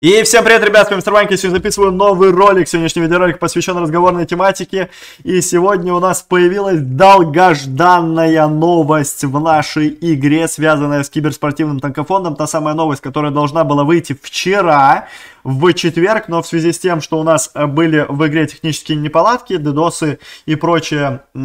И всем привет, ребят, с вами Мистербанк, я сегодня записываю новый ролик, сегодняшний видеоролик посвящен разговорной тематике, и сегодня у нас появилась долгожданная новость в нашей игре, связанная с киберспортивным танкофондом, та самая новость, которая должна была выйти вчера, в четверг, но в связи с тем, что у нас э, были в игре технические неполадки, дедосы и прочая э,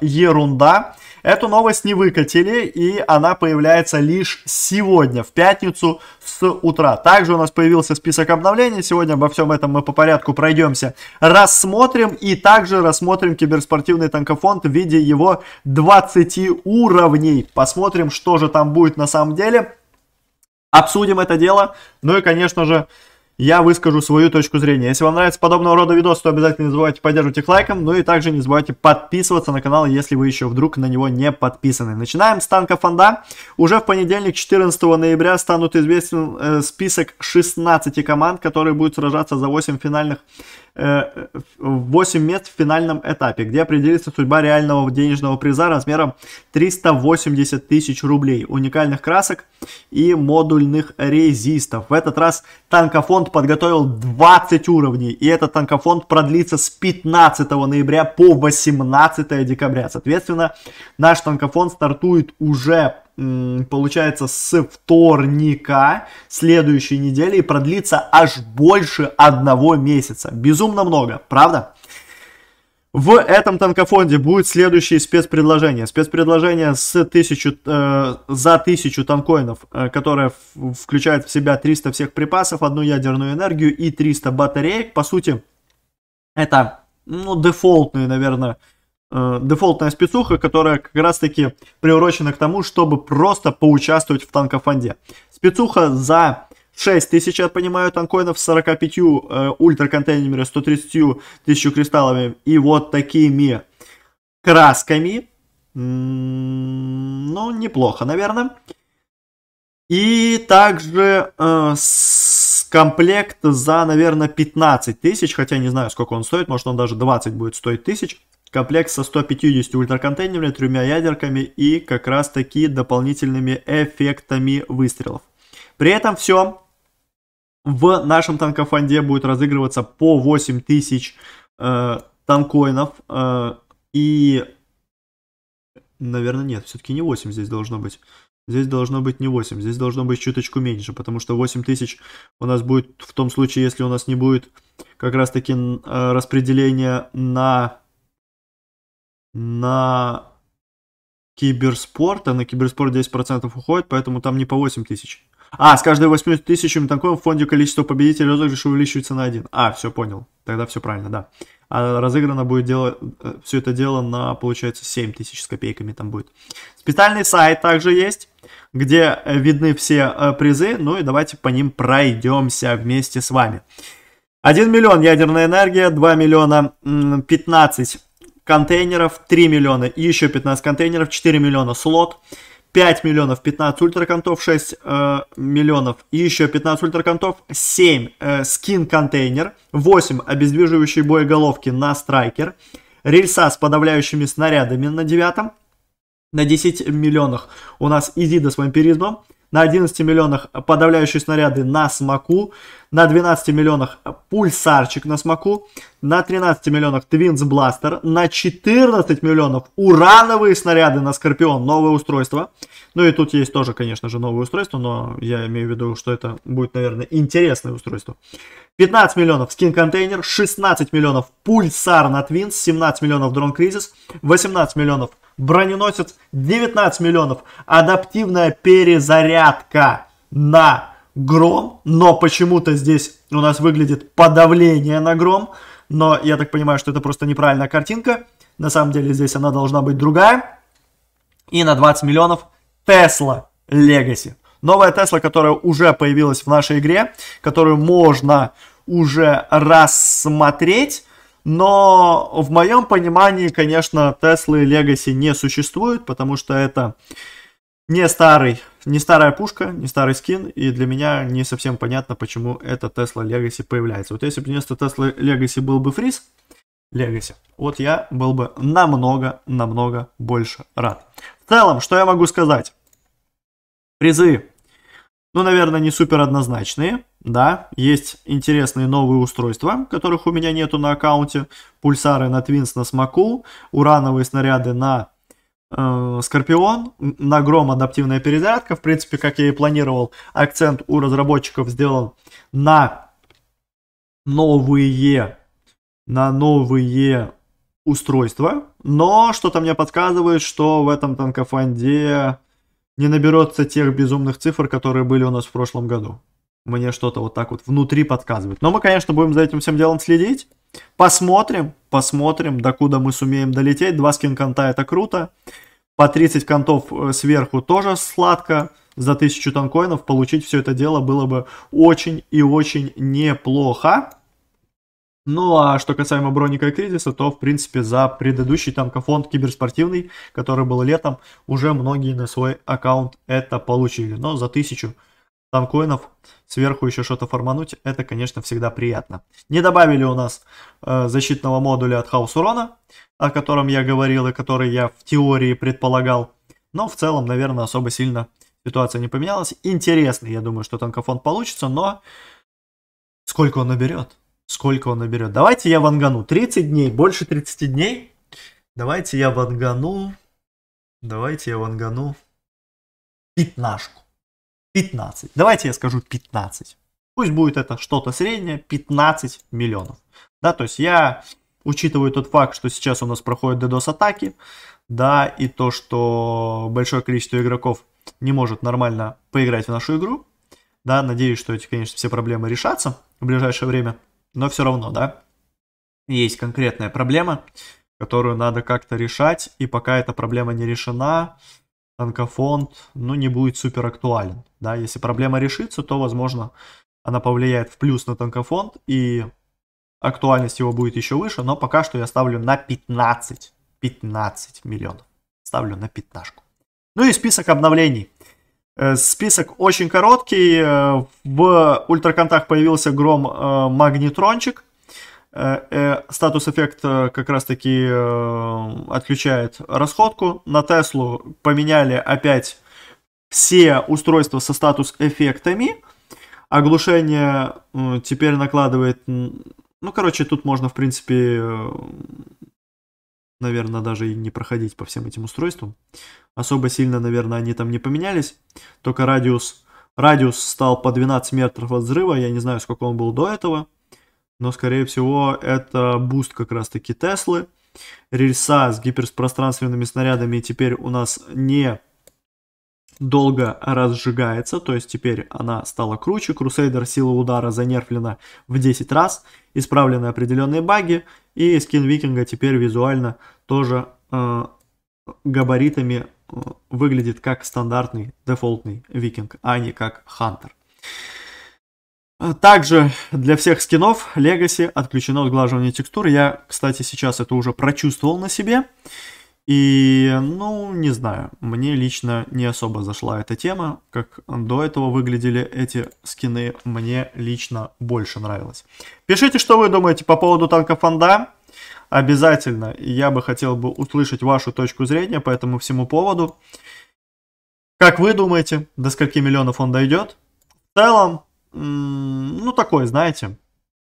ерунда, эту новость не выкатили, и она появляется лишь сегодня, в пятницу с утра. Также у нас появился список обновлений, сегодня обо всем этом мы по порядку пройдемся, рассмотрим, и также рассмотрим киберспортивный танкофонд в виде его 20 уровней. Посмотрим, что же там будет на самом деле. Обсудим это дело. Ну и, конечно же, я выскажу свою точку зрения. Если вам нравится подобного рода видос, то обязательно не забывайте поддерживать их лайком, ну и также не забывайте подписываться на канал, если вы еще вдруг на него не подписаны. Начинаем с танка Фонда. Уже в понедельник, 14 ноября, станут известен э, список 16 команд, которые будут сражаться за 8 финальных 8 э, мест в финальном этапе, где определится судьба реального денежного приза размером 380 тысяч рублей, уникальных красок и модульных резистов. В этот раз танкофонд подготовил 20 уровней, и этот танкофонд продлится с 15 ноября по 18 декабря. Соответственно, наш танкофонд стартует уже получается, с вторника следующей недели и продлится аж больше одного месяца. Безумно много, правда? В этом танкофонде будет следующее спецпредложение. Спецпредложение с тысячу, э, за тысячу танкоинов, э, которое включает в себя 300 всех припасов, одну ядерную энергию и 300 батареек. По сути, это ну, дефолтные, наверное, э, дефолтная спецуха, которая как раз-таки приурочена к тому, чтобы просто поучаствовать в танкофонде. Спецуха за 6 тысяч, я понимаю, танкоинов с 45 э, ультраконтейнерами, 130 тысяч кристаллами и вот такими красками. Ну, неплохо, наверное. И также э, с комплект за, наверное, 15 тысяч, хотя не знаю, сколько он стоит, может он даже 20 будет стоить тысяч. Комплект со 150 ультраконтейнерами, тремя ядерками и как раз таки дополнительными эффектами выстрелов. При этом все, в нашем танкофонде будет разыгрываться по 8 тысяч э, танкоинов. Э, и, наверное, нет, все-таки не 8 здесь должно быть. Здесь должно быть не 8, здесь должно быть чуточку меньше, потому что 8 тысяч у нас будет в том случае, если у нас не будет как раз-таки э, распределения на, на киберспорт, а на киберспорт 10% уходит, поэтому там не по 8 тысяч. А, с каждой 80 тысячами танков в фонде количество победителей розыгрыша увеличивается на один. А, все понял. Тогда все правильно, да. А разыграно будет дело, э, все это дело на, получается, 7 тысяч с копейками там будет. Специальный сайт также есть, где э, видны все э, призы. Ну и давайте по ним пройдемся вместе с вами. 1 миллион ядерная энергия, 2 миллиона 15 контейнеров, 3 миллиона и еще 15 контейнеров, 4 миллиона слот, 5 миллионов 15 ультраконтов, 6 э, миллионов и еще 15 ультраконтов, 7 э, скин-контейнер, 8 обездвиживающие боеголовки на страйкер, рельса с подавляющими снарядами на 9, на 10 миллионах у нас Изида с вампиризмом, на 11 миллионах подавляющие снаряды на смоку, на 12 миллионах пульсарчик на смоку, на 13 миллионах Твинс Бластер, на 14 миллионов урановые снаряды на Скорпион, новое устройство. Ну и тут есть тоже, конечно же, новое устройство, но я имею в виду, что это будет, наверное, интересное устройство. 15 миллионов скин контейнер, 16 миллионов пульсар на Твинс, 17 миллионов дрон кризис, 18 миллионов броненосец 19 миллионов. Адаптивная перезарядка на гром, но почему-то здесь у нас выглядит подавление на гром, но я так понимаю, что это просто неправильная картинка. На самом деле здесь она должна быть другая. И на 20 миллионов Tesla Legacy. Новая Tesla, которая уже появилась в нашей игре, которую можно уже рассмотреть. Но в моем понимании, конечно, Теслы Legacy не существует, потому что это не старый, не старая пушка, не старый скин, и для меня не совсем понятно, почему эта Tesla Legacy появляется. Вот если бы вместо Tesla Legacy был бы фриз, Legacy, вот я был бы намного-намного больше рад. В целом, что я могу сказать? Призы ну, наверное, не супер однозначные, да, есть интересные новые устройства, которых у меня нету на аккаунте, пульсары на Твинс на Смоку, урановые снаряды на э, Скорпион, на Гром адаптивная перезарядка, в принципе, как я и планировал, акцент у разработчиков сделан на новые, на новые устройства, но что-то мне подсказывает, что в этом танкофанде не наберется тех безумных цифр, которые были у нас в прошлом году. Мне что-то вот так вот внутри подсказывает. Но мы, конечно, будем за этим всем делом следить. Посмотрим, посмотрим, докуда мы сумеем долететь. Два скин-конта это круто. По 30 контов э, сверху тоже сладко. За 1000 танкоинов получить все это дело было бы очень и очень неплохо. Ну а что касаемо Броника и Кризиса, то в принципе за предыдущий танкофонд киберспортивный, который был летом, уже многие на свой аккаунт это получили. Но за тысячу танкоинов сверху еще что-то формануть, это конечно всегда приятно. Не добавили у нас э, защитного модуля от хаос урона, о котором я говорил и который я в теории предполагал. Но в целом, наверное, особо сильно ситуация не поменялась. Интересно, я думаю, что танкофонд получится, но сколько он наберет? сколько он наберет. Давайте я вангану 30 дней, больше 30 дней. Давайте я вангану, давайте я вангану пятнашку. 15. Давайте я скажу 15. Пусть будет это что-то среднее, 15 миллионов. Да, то есть я учитываю тот факт, что сейчас у нас проходят DDoS-атаки, да, и то, что большое количество игроков не может нормально поиграть в нашу игру, да, надеюсь, что эти, конечно, все проблемы решатся в ближайшее время но все равно, да, есть конкретная проблема, которую надо как-то решать, и пока эта проблема не решена, танкофонд, ну, не будет супер актуален, да, если проблема решится, то, возможно, она повлияет в плюс на танкофонд, и актуальность его будет еще выше, но пока что я ставлю на 15, 15 миллионов, ставлю на пятнашку. Ну и список обновлений. Э, список очень короткий. Э, в Ультраконтакт появился гром э, магнитрончик. Статус эффект как раз таки отключает расходку. На Теслу поменяли опять все устройства со статус эффектами. Оглушение теперь накладывает... Ну, короче, тут можно, в принципе, наверное, даже и не проходить по всем этим устройствам. Особо сильно, наверное, они там не поменялись, только радиус, радиус стал по 12 метров от взрыва, я не знаю, сколько он был до этого, но, скорее всего, это буст как раз-таки Теслы. Рельса с гиперпространственными снарядами теперь у нас не долго разжигается, то есть теперь она стала круче. Крусейдер сила удара занерфлена в 10 раз, исправлены определенные баги, и скин викинга теперь визуально тоже э, габаритами э, выглядит как стандартный дефолтный викинг, а не как хантер. Э, также для всех скинов Legacy отключено сглаживание текстур. Я, кстати, сейчас это уже прочувствовал на себе. И, ну, не знаю, мне лично не особо зашла эта тема, как до этого выглядели эти скины, мне лично больше нравилось. Пишите, что вы думаете по поводу танка Фанда, обязательно, я бы хотел бы услышать вашу точку зрения по этому всему поводу. Как вы думаете, до скольки миллионов он дойдет? В целом, ну такой, знаете,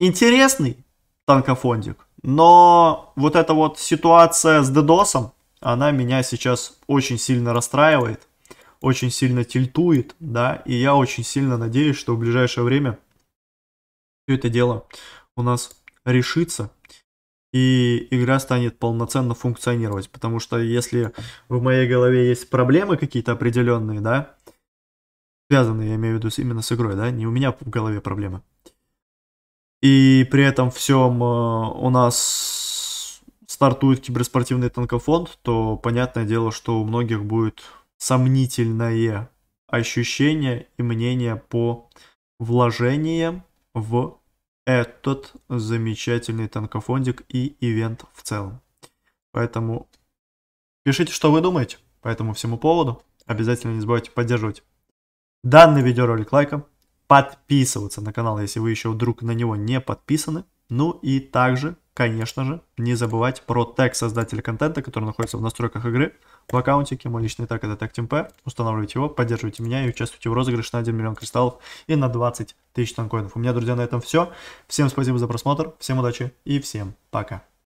интересный танкофондик, но вот эта вот ситуация с дедосом, она меня сейчас очень сильно расстраивает, очень сильно тильтует, да, и я очень сильно надеюсь, что в ближайшее время все это дело у нас решится, и игра станет полноценно функционировать, потому что если в моей голове есть проблемы какие-то определенные, да, связанные, я имею в виду именно с игрой, да, не у меня в голове проблемы, и при этом всем э, у нас стартует киберспортивный танкофонд, то понятное дело, что у многих будет сомнительное ощущение и мнение по вложениям в этот замечательный танкофондик и ивент в целом. Поэтому пишите, что вы думаете по этому всему поводу. Обязательно не забывайте поддерживать данный видеоролик лайком, подписываться на канал, если вы еще вдруг на него не подписаны – ну и также, конечно же, не забывать про тег создателя контента, который находится в настройках игры, в аккаунтике. Мой личный тег это тег Темпе. Устанавливайте его, поддерживайте меня и участвуйте в розыгрыше на 1 миллион кристаллов и на 20 тысяч танкоинов. У меня, друзья, на этом все. Всем спасибо за просмотр, всем удачи и всем пока.